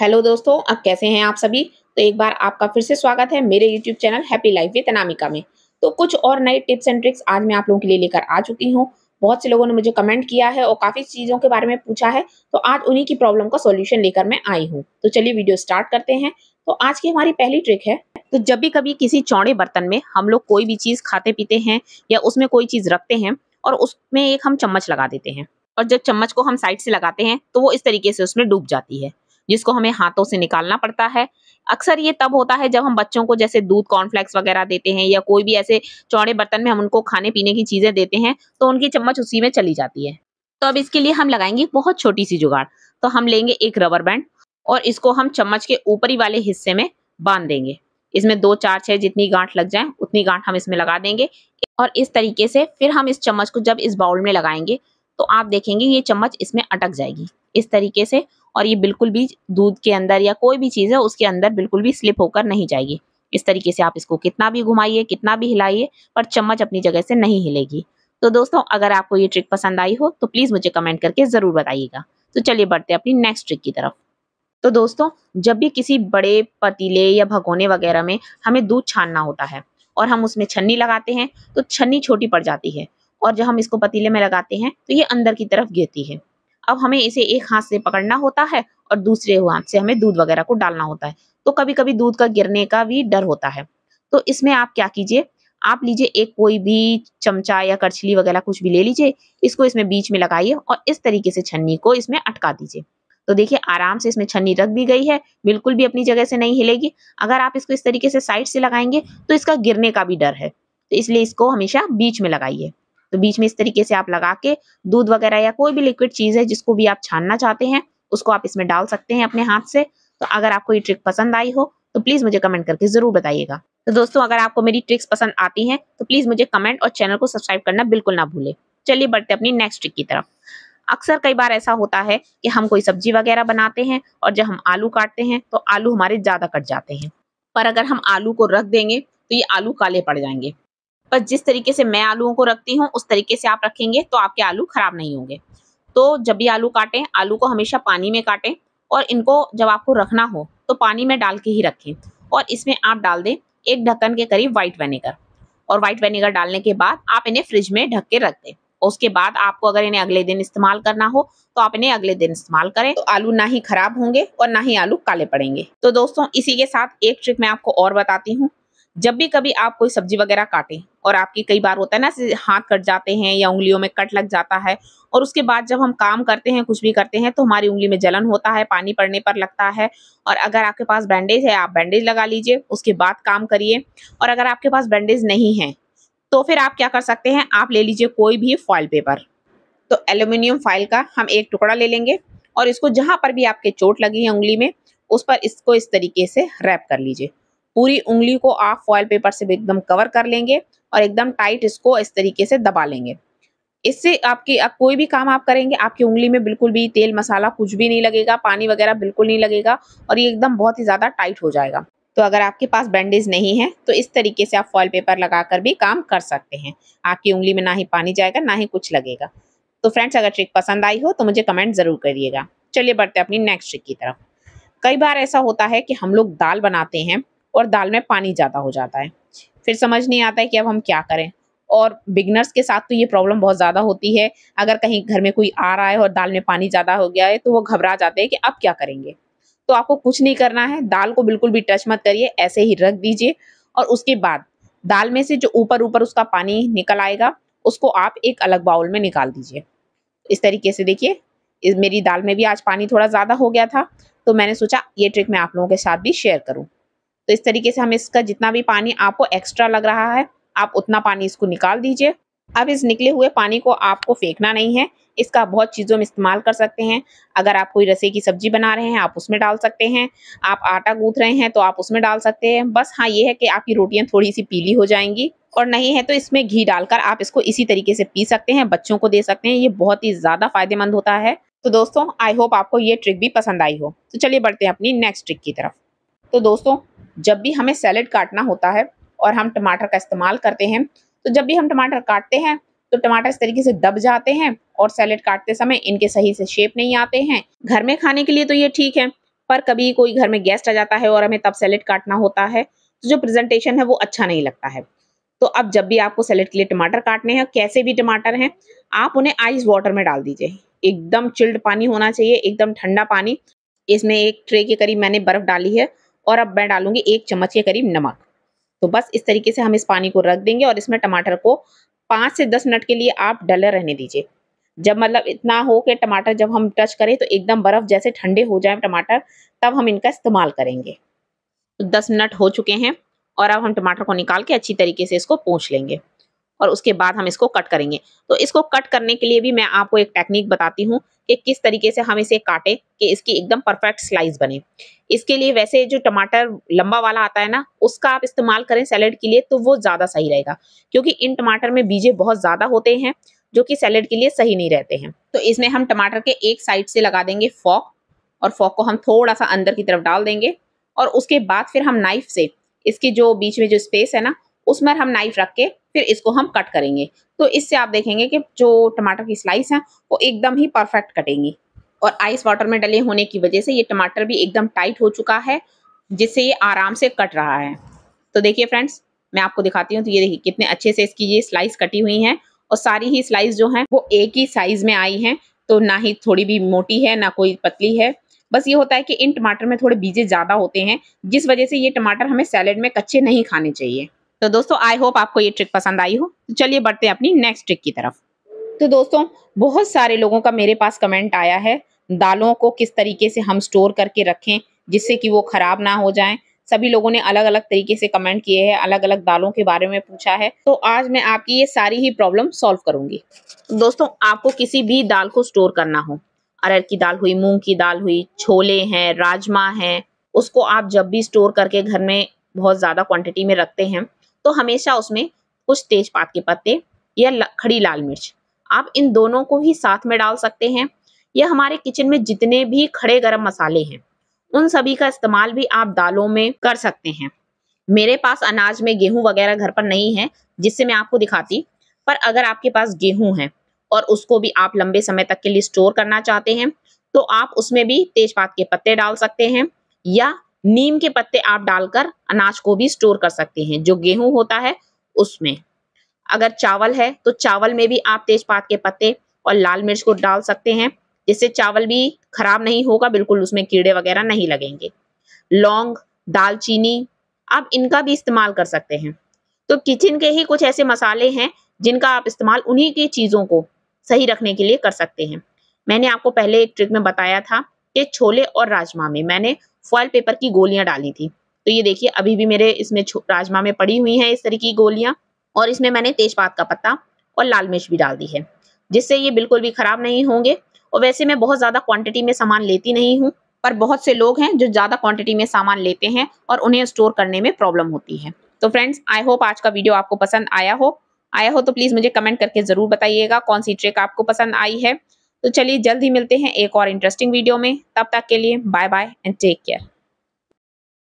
hello दोस्तों अब कैसे हैं आप सभी तो एक बार आपका फिर से स्वागत है मेरे YouTube channel happy life with Anamika में तो कुछ और नए टिप्स एंड ट्रिक्स आज मैं आप लोगों के लिए लेकर आ चुकी हूँ बहुत से लोगों ने मुझे कमेंट किया है और काफ़ी चीज़ों के बारे में पूछा है तो आज उन्हीं की प्रॉब्लम का सोल्यूशन लेकर मैं आई हूँ तो चलिए वीडियो स्टार्ट करते हैं तो आज की हमारी पहली ट्रिक है तो जब भी कभी किसी चौड़े बर्तन में हम लोग कोई भी चीज़ खाते पीते हैं या उसमें कोई चीज़ रखते हैं और उसमें एक हम चम्मच लगा देते हैं और जब चम्मच को हम साइड से लगाते हैं तो वो इस तरीके से उसमें डूब जाती है जिसको हमें हाथों से निकालना पड़ता है अक्सर ये तब होता है जब हम बच्चों को जैसे दूध कॉर्नफ्लेक्स वगैरह देते हैं या कोई भी ऐसे चौड़े बर्तन में हम उनको खाने पीने की चीज़ें देते हैं तो उनकी चम्मच उसी में चली जाती है तो अब इसके लिए हम लगाएंगे बहुत छोटी सी जुगाड़ तो हम लेंगे एक रबर बैंड और इसको हम चम्मच के ऊपरी वाले हिस्से में बांध देंगे इसमें दो चार छह जितनी गांठ लग जाए उतनी गांठ हम इसमें लगा देंगे और इस तरीके से फिर हम इस चम्मच को जब इस बाउल में लगाएंगे तो आप देखेंगे ये चम्मच इसमें अटक जाएगी इस तरीके से और ये बिल्कुल भी दूध के अंदर या कोई भी चीज़ है उसके अंदर बिल्कुल भी स्लिप होकर नहीं जाएगी इस तरीके से आप इसको कितना भी घुमाइए कितना भी हिलाइए पर चम्मच अपनी जगह से नहीं हिलेगी तो दोस्तों अगर आपको ये ट्रिक पसंद आई हो तो प्लीज़ मुझे कमेंट करके ज़रूर बताइएगा तो चलिए बढ़ते अपनी नेक्स्ट ट्रिक की तरफ तो दोस्तों जब भी किसी बड़े पतीले या भगोने वगैरह में हमें दूध छानना होता है और हम उसमें छन्नी लगाते हैं तो छन्नी छोटी पड़ जाती है और जब हम इसको पतीले में लगाते हैं तो ये अंदर की तरफ गिरती है अब हमें इसे एक हाथ से पकड़ना होता है और दूसरे हाथ से हमें दूध वगैरह को डालना होता है तो कभी कभी दूध का गिरने का भी डर होता है तो इसमें आप क्या कीजिए आप लीजिए एक कोई भी चमचा या करछली वगैरह कुछ भी ले लीजिए इसको इसमें बीच में लगाइए और इस तरीके से छन्नी को इसमें अटका दीजिए तो देखिए आराम से इसमें छन्नी रख दी गई है बिल्कुल भी अपनी जगह से नहीं हिलेगी अगर आप इसको इस तरीके से साइड से लगाएंगे तो इसका गिरने का भी डर है तो इसलिए इसको हमेशा बीच में लगाइए तो बीच में इस तरीके से आप लगा के दूध वगैरह या कोई भी लिक्विड चीज है जिसको भी आप छानना चाहते हैं उसको आप इसमें डाल सकते हैं अपने हाथ से तो अगर आपको ये ट्रिक पसंद आई हो तो प्लीज मुझे कमेंट करके जरूर बताइएगा तो दोस्तों अगर आपको मेरी ट्रिक्स पसंद आती हैं तो प्लीज मुझे कमेंट और चैनल को सब्सक्राइब करना बिल्कुल ना भूले चलिए बढ़ते अपनी नेक्स्ट ट्रिक की तरफ अक्सर कई बार ऐसा होता है कि हम कोई सब्जी वगैरह बनाते हैं और जब हम आलू काटते हैं तो आलू हमारे ज्यादा कट जाते हैं पर अगर हम आलू को रख देंगे तो ये आलू काले पड़ जाएंगे बस जिस तरीके से मैं आलूओं को रखती हूँ उस तरीके से आप रखेंगे तो आपके आलू खराब नहीं होंगे तो जब भी आलू काटें आलू को हमेशा पानी में काटें और इनको जब आपको रखना हो तो पानी में डाल के ही रखें और इसमें आप डाल दें एक ढक्कन के करीब वाइट वेनेगर और वाइट वेनेगर डालने के बाद आप इन्हें फ्रिज में ढक के रख दें उसके बाद आपको अगर इन्हें अगले दिन इस्तेमाल करना हो तो आप इन्हें अगले दिन इस्तेमाल करें तो आलू ना ही खराब होंगे और ना ही आलू काले पड़ेंगे तो दोस्तों इसी के साथ एक ट्रिक मैं आपको और बताती हूँ जब भी कभी आप कोई सब्जी वगैरह काटें और आपकी कई बार होता है ना हाथ कट जाते हैं या उंगलियों में कट लग जाता है और उसके बाद जब हम काम करते हैं कुछ भी करते हैं तो हमारी उंगली में जलन होता है पानी पड़ने पर लगता है और अगर आपके पास बैंडेज है आप बैंडेज लगा लीजिए उसके बाद काम करिए और अगर आपके पास बैंडेज नहीं है तो फिर आप क्या कर सकते हैं आप ले लीजिए कोई भी फॉइल पेपर तो एल्यूमिनियम फॉइल का हम एक टुकड़ा ले लेंगे और इसको जहाँ पर भी आपके चोट लगी है उंगली में उस पर इसको इस तरीके से रैप कर लीजिए पूरी उंगली को आप फॉयल पेपर से एकदम कवर कर लेंगे और एकदम टाइट इसको इस तरीके से दबा लेंगे इससे आपकी आप कोई भी काम आप करेंगे आपकी उंगली में बिल्कुल भी तेल मसाला कुछ भी नहीं लगेगा पानी वगैरह बिल्कुल नहीं लगेगा और ये एकदम बहुत ही ज़्यादा टाइट हो जाएगा तो अगर आपके पास बैंडेज नहीं है तो इस तरीके से आप फॉयल पेपर लगा कर भी काम कर सकते हैं आपकी उंगली में ना ही पानी जाएगा ना ही कुछ लगेगा तो फ्रेंड्स अगर ट्रिक पसंद आई हो तो मुझे कमेंट ज़रूर करिएगा चलिए बढ़ते अपनी नेक्स्ट ट्रिक की तरफ कई बार ऐसा होता है कि हम लोग दाल बनाते हैं और दाल में पानी ज़्यादा हो जाता है फिर समझ नहीं आता है कि अब हम क्या करें और बिगनर्स के साथ तो ये प्रॉब्लम बहुत ज़्यादा होती है अगर कहीं घर में कोई आ रहा है और दाल में पानी ज़्यादा हो गया है तो वो घबरा जाते हैं कि अब क्या करेंगे तो आपको कुछ नहीं करना है दाल को बिल्कुल भी टच मत करिए ऐसे ही रख दीजिए और उसके बाद दाल में से जो ऊपर ऊपर उसका पानी निकल आएगा उसको आप एक अलग बाउल में निकाल दीजिए इस तरीके से देखिए मेरी दाल में भी आज पानी थोड़ा ज़्यादा हो गया था तो मैंने सोचा ये ट्रिक मैं आप लोगों के साथ भी शेयर करूँ तो इस तरीके से हमें इसका जितना भी पानी आपको एक्स्ट्रा लग रहा है आप उतना पानी इसको निकाल दीजिए अब इस निकले हुए पानी को आपको फेंकना नहीं है इसका आप बहुत चीज़ों में इस्तेमाल कर सकते हैं अगर आप कोई रसे की सब्जी बना रहे हैं आप उसमें डाल सकते हैं आप आटा गूंथ रहे हैं तो आप उसमें डाल सकते हैं बस हाँ ये है कि आपकी रोटियाँ थोड़ी सी पीली हो जाएंगी और नहीं है तो इसमें घी डालकर आप इसको इसी तरीके से पी सकते हैं बच्चों को दे सकते हैं ये बहुत ही ज़्यादा फायदेमंद होता है तो दोस्तों आई होप आपको ये ट्रिक भी पसंद आई हो तो चलिए बढ़ते हैं अपनी नेक्स्ट ट्रिक की तरफ तो दोस्तों जब भी हमें सैलड काटना होता है और हम टमाटर का इस्तेमाल करते हैं तो जब भी हम टमाटर काटते हैं तो टमाटर इस तरीके से दब जाते हैं और सैलड काटते समय इनके सही से शेप नहीं आते हैं घर में खाने के लिए तो ये ठीक है पर कभी कोई घर में गेस्ट आ जाता है और हमें तब सैलड काटना होता है तो जो प्रेजेंटेशन है वो अच्छा नहीं लगता है तो अब जब भी आपको सैलड के लिए टमाटर काटने हैं कैसे भी टमाटर हैं आप उन्हें आइस वाटर में डाल दीजिए एकदम चिल्ड पानी होना चाहिए एकदम ठंडा पानी इसमें एक ट्रे के करीब मैंने बर्फ़ डाली है और अब मैं डालूंगी एक चम्मच के करीब नमक तो बस इस तरीके से हम इस पानी को रख देंगे और इसमें टमाटर को पाँच से दस मिनट के लिए आप डले रहने दीजिए जब मतलब इतना हो कि टमाटर जब हम टच करें तो एकदम बर्फ़ जैसे ठंडे हो जाए टमाटर तब हम इनका इस्तेमाल करेंगे तो दस मिनट हो चुके हैं और अब हम टमाटर को निकाल के अच्छी तरीके से इसको पूछ लेंगे और उसके बाद हम इसको कट करेंगे तो इसको कट करने के लिए भी मैं आपको एक टेक्निक बताती हूँ कि किस तरीके से हम इसे काटें कि इसकी एकदम परफेक्ट स्लाइस बने इसके लिए वैसे जो टमाटर लंबा वाला आता है ना उसका आप इस्तेमाल करें सैलड के लिए तो वो ज़्यादा सही रहेगा क्योंकि इन टमाटर में बीजे बहुत ज़्यादा होते हैं जो कि सैलड के लिए सही नहीं रहते हैं तो इसमें हम टमाटर के एक साइड से लगा देंगे फॉक और फॉक को हम थोड़ा सा अंदर की तरफ डाल देंगे और उसके बाद फिर हम नाइफ से इसके जो बीच में जो स्पेस है ना उसमें हम नाइफ रख के फिर इसको हम कट करेंगे तो इससे आप देखेंगे कि जो टमाटर की स्लाइस हैं वो एकदम ही परफेक्ट कटेंगी और आइस वाटर में डले होने की वजह से ये टमाटर भी एकदम टाइट हो चुका है जिससे ये आराम से कट रहा है तो देखिए फ्रेंड्स मैं आपको दिखाती हूँ तो ये देखिए कितने अच्छे से इसकी ये स्लाइस कटी हुई हैं और सारी ही स्लाइस जो हैं वो एक ही साइज़ में आई हैं तो ना ही थोड़ी भी मोटी है ना कोई पतली है बस ये होता है कि इन टमाटर में थोड़े बीजे ज़्यादा होते हैं जिस वजह से ये टमाटर हमें सैलड में कच्चे नहीं खाने चाहिए तो दोस्तों आई होप आपको ये ट्रिक पसंद आई हो तो चलिए बढ़ते हैं अपनी नेक्स्ट ट्रिक की तरफ तो दोस्तों बहुत सारे लोगों का मेरे पास कमेंट आया है दालों को किस तरीके से हम स्टोर करके रखें जिससे कि वो ख़राब ना हो जाए सभी लोगों ने अलग अलग तरीके से कमेंट किए हैं अलग अलग दालों के बारे में पूछा है तो आज मैं आपकी ये सारी ही प्रॉब्लम सॉल्व करूंगी दोस्तों आपको किसी भी दाल को स्टोर करना हो अरहर की दाल हुई मूंग की दाल हुई छोले हैं राजमा है उसको आप जब भी स्टोर करके घर में बहुत ज़्यादा क्वांटिटी में रखते हैं तो हमेशा उसमें कुछ तेजपात के पत्ते या खड़ी लाल मिर्च आप इन दोनों को ही साथ में डाल सकते हैं यह हमारे किचन में जितने भी खड़े गर्म मसाले हैं उन सभी का इस्तेमाल भी आप दालों में कर सकते हैं मेरे पास अनाज में गेहूं वगैरह घर पर नहीं है जिससे मैं आपको दिखाती पर अगर आपके पास गेहूं है और उसको भी आप लंबे समय तक के लिए स्टोर करना चाहते हैं तो आप उसमें भी तेजपात के पत्ते डाल सकते हैं या नीम के पत्ते आप डालकर अनाज को भी स्टोर कर सकते हैं जो गेहूं होता है उसमें अगर चावल है तो चावल में भी आप तेजपात के पत्ते और लाल मिर्च को डाल सकते हैं जिससे चावल भी खराब नहीं होगा बिल्कुल उसमें कीड़े वगैरह नहीं लगेंगे लौंग दालचीनी आप इनका भी इस्तेमाल कर सकते हैं तो किचन के ही कुछ ऐसे मसाले हैं जिनका आप इस्तेमाल उन्हीं की चीज़ों को सही रखने के लिए कर सकते हैं मैंने आपको पहले एक ट्रिक में बताया था के छोले और राजमा में मैंने फॉइल पेपर की गोलियां डाली थी तो ये देखिए अभी भी मेरे इसमें राजमा में पड़ी हुई हैं इस तरह की गोलियां और इसमें मैंने तेजपात का पत्ता और लाल मिर्च भी डाल दी है जिससे ये बिल्कुल भी ख़राब नहीं होंगे और वैसे मैं बहुत ज़्यादा क्वांटिटी में सामान लेती नहीं हूँ पर बहुत से लोग हैं जो ज़्यादा क्वांटिटी में सामान लेते हैं और उन्हें स्टोर करने में प्रॉब्लम होती है तो फ्रेंड्स आई होप आज का वीडियो आपको पसंद आया हो आया हो तो प्लीज़ मुझे कमेंट करके ज़रूर बताइएगा कौन सी ट्रिक आपको पसंद आई है तो चलिए जल्द ही मिलते हैं एक और इंटरेस्टिंग वीडियो में तब तक के लिए bye bye and take care